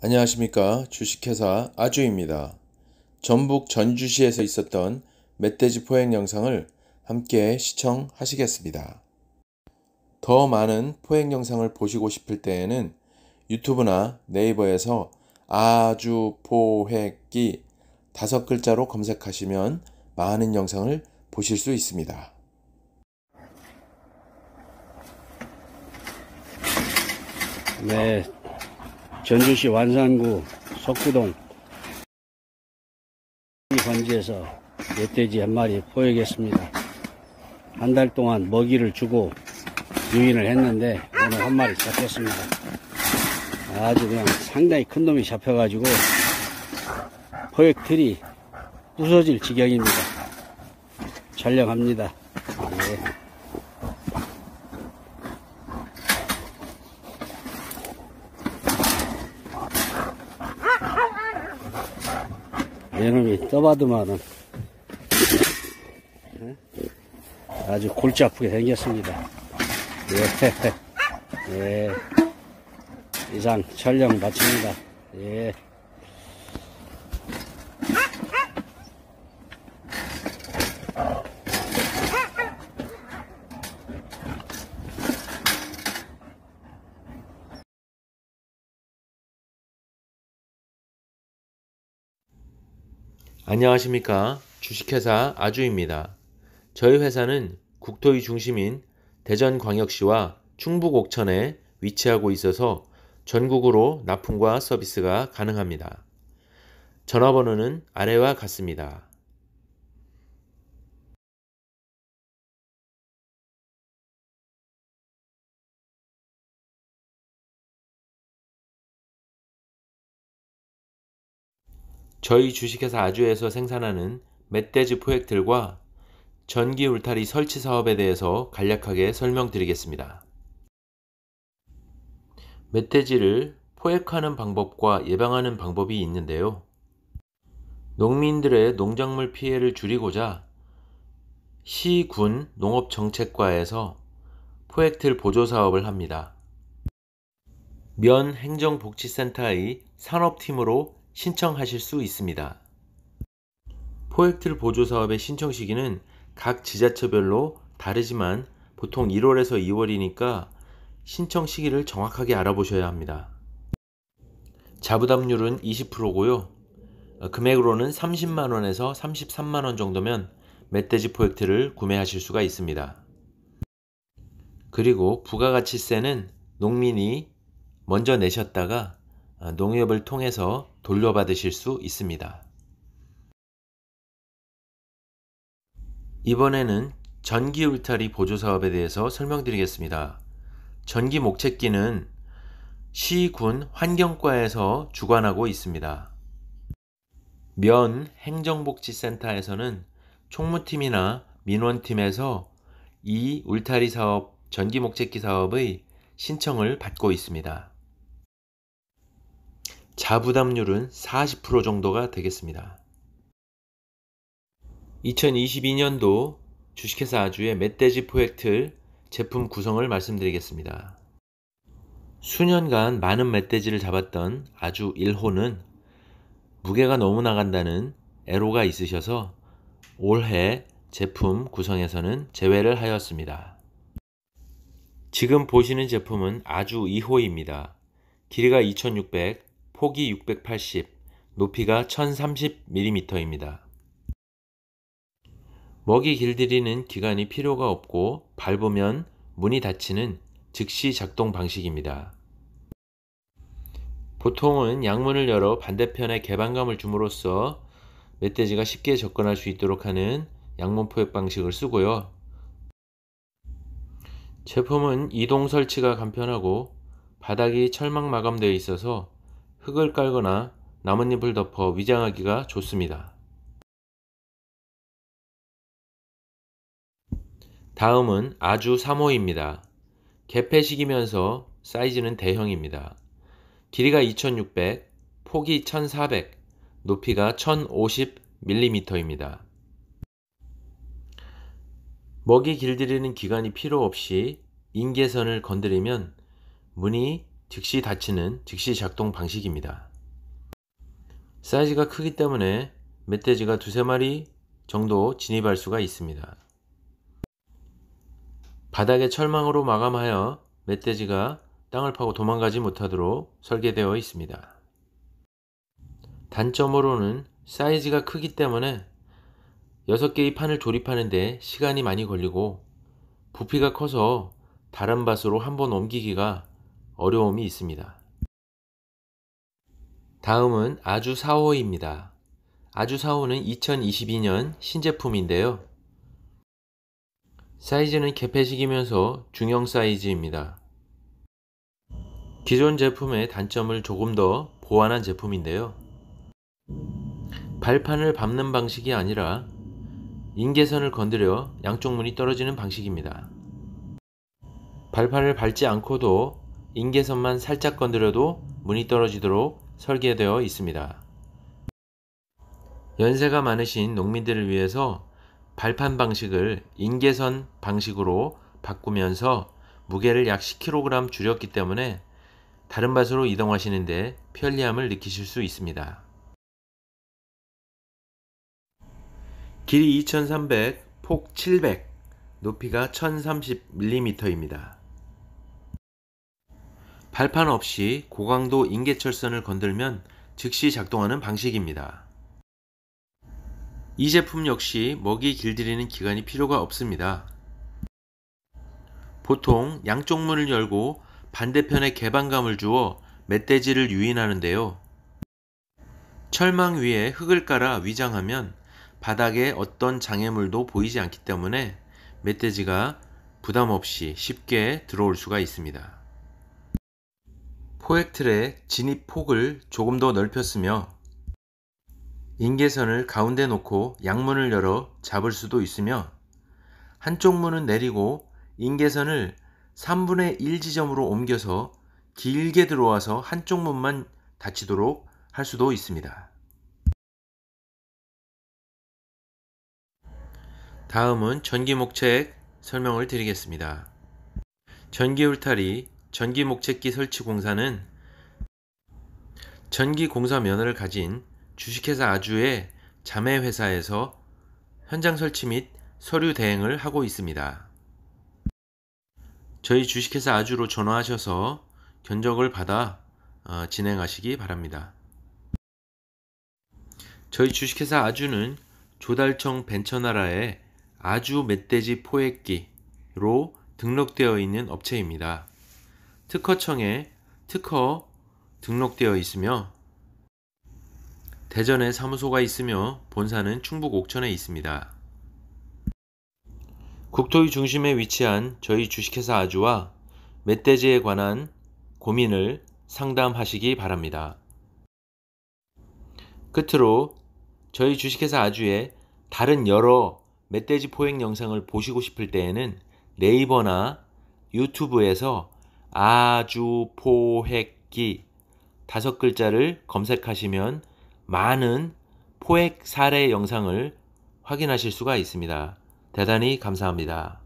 안녕하십니까. 주식회사 아주입니다. 전북 전주시에서 있었던 멧돼지 포획 영상을 함께 시청하시겠습니다. 더 많은 포획 영상을 보시고 싶을 때에는 유튜브나 네이버에서 아주 포획기 다섯 글자로 검색하시면 많은 영상을 보실 수 있습니다. 네, 전주시 완산구 석구동 번지에서 멧돼지 한 마리 포획했습니다. 한 달 동안 먹이를 주고 유인을 했는데 오늘 한 마리 잡혔습니다. 아주 그냥 상당히 큰 놈이 잡혀가지고 포획틀이 부서질 지경입니다. 촬영합니다. 얘놈이 떠받도만은 예? 아주 골치 아프게 생겼습니다. 예. 예. 이상 촬영 마칩니다. 예. 안녕하십니까. 주식회사 아주입니다. 저희 회사는 국토의 중심인 대전광역시와 충북 옥천에 위치하고 있어서 전국으로 납품과 서비스가 가능합니다. 전화번호는 아래와 같습니다. 저희 주식회사 아주에서 생산하는 멧돼지 포획틀과 전기 울타리 설치 사업에 대해서 간략하게 설명드리겠습니다. 멧돼지를 포획하는 방법과 예방하는 방법이 있는데요. 농민들의 농작물 피해를 줄이고자 시군 농업정책과에서 포획틀 보조 사업을 합니다. 면 행정복지센터의 산업팀으로 신청하실 수 있습니다. 포획틀 보조 사업의 신청 시기는 각 지자체별로 다르지만 보통 1월에서 2월이니까 신청 시기를 정확하게 알아보셔야 합니다. 자부담률은 20%고요. 금액으로는 30만원에서 33만원 정도면 멧돼지 포획틀을 구매하실 수가 있습니다. 그리고 부가가치세는 농민이 먼저 내셨다가 농협을 통해서 돌려받으실 수 있습니다. 이번에는 전기 울타리 보조 사업에 대해서 설명드리겠습니다. 전기 목책기는 시군 환경과에서 주관하고 있습니다. 면 행정복지센터에서는 총무팀이나 민원팀에서 이 울타리 사업 전기 목책기 사업의 신청을 받고 있습니다. 자부담률은 40% 정도가 되겠습니다. 2022년도 주식회사 아주의 멧돼지 포획틀 제품 구성을 말씀드리겠습니다. 수년간 많은 멧돼지를 잡았던 아주 1호는 무게가 너무 나간다는 애로가 있으셔서 올해 제품 구성에서는 제외를 하였습니다. 지금 보시는 제품은 아주 2호입니다. 길이가 2600, 폭이 680, 높이가 1030mm입니다. 먹이 길들이는 기간이 필요가 없고 밟으면 문이 닫히는 즉시 작동 방식입니다. 보통은 양문을 열어 반대편에 개방감을 줌으로써 멧돼지가 쉽게 접근할 수 있도록 하는 양문 포획 방식을 쓰고요. 제품은 이동 설치가 간편하고 바닥이 철망 마감되어 있어서 흙을 깔거나 나뭇잎을 덮어 위장하기가 좋습니다. 다음은 아주 3호입니다. 개폐식이면서 사이즈는 대형입니다. 길이가 2600, 폭이 1400, 높이가 1050mm입니다. 먹이 길들이는 기간이 필요 없이 인계선을 건드리면 문이 즉시 닫히는 즉시 작동 방식입니다. 사이즈가 크기 때문에 멧돼지가 두세 마리 정도 진입할 수가 있습니다. 바닥에 철망으로 마감하여 멧돼지가 땅을 파고 도망가지 못하도록 설계되어 있습니다. 단점으로는 사이즈가 크기 때문에 6개의 판을 조립하는데 시간이 많이 걸리고 부피가 커서 다른 밭으로 한번 옮기기가 어려움이 있습니다. 다음은 아주사오입니다. 아주사오는 2022년 신제품인데요. 사이즈는 개폐식이면서 중형 사이즈입니다. 기존 제품의 단점을 조금 더 보완한 제품인데요. 발판을 밟는 방식이 아니라 인계선을 건드려 양쪽 문이 떨어지는 방식입니다. 발판을 밟지 않고도 인계선만 살짝 건드려도 문이 떨어지도록 설계되어 있습니다. 연세가 많으신 농민들을 위해서 발판 방식을 인계선 방식으로 바꾸면서 무게를 약 10kg 줄였기 때문에 다른 밭으로 이동하시는데 편리함을 느끼실 수 있습니다. 길이 2300, 폭 700, 높이가 1030mm입니다. 발판 없이 고강도 인계철선을 건들면 즉시 작동하는 방식입니다. 이 제품 역시 먹이 길들이는 기간이 필요가 없습니다. 보통 양쪽 문을 열고 반대편에 개방감을 주어 멧돼지를 유인하는데요. 철망 위에 흙을 깔아 위장하면 바닥에 어떤 장애물도 보이지 않기 때문에 멧돼지가 부담 없이 쉽게 들어올 수가 있습니다. 코엑틀의 진입 폭을 조금 더 넓혔으며 인계선을 가운데 놓고 양문을 열어 잡을 수도 있으며 한쪽 문은 내리고 인계선을 3분의 1 지점으로 옮겨서 길게 들어와서 한쪽 문만 닫히도록 할 수도 있습니다. 다음은 전기 목책 설명을 드리겠습니다. 전기 울타리 전기 목책기 설치 공사는 전기 공사 면허를 가진 주식회사 아주의 자매 회사에서 현장 설치 및 서류 대행을 하고 있습니다. 저희 주식회사 아주로 전화하셔서 견적을 받아 어, 진행하시기 바랍니다. 저희 주식회사 아주는 조달청 벤처나라의 아주 멧돼지 포획기로 등록되어 있는 업체입니다. 특허청에 특허 등록되어 있으며 대전에 사무소가 있으며 본사는 충북 옥천에 있습니다. 국토의 중심에 위치한 저희 주식회사 아주와 멧돼지에 관한 고민을 상담하시기 바랍니다. 끝으로 저희 주식회사 아주의 다른 여러 멧돼지 포획 영상을 보시고 싶을 때에는 네이버나 유튜브에서 아주포획기 다섯 글자를 검색하시면 많은 포획 사례 영상을 확인하실 수가 있습니다. 대단히 감사합니다.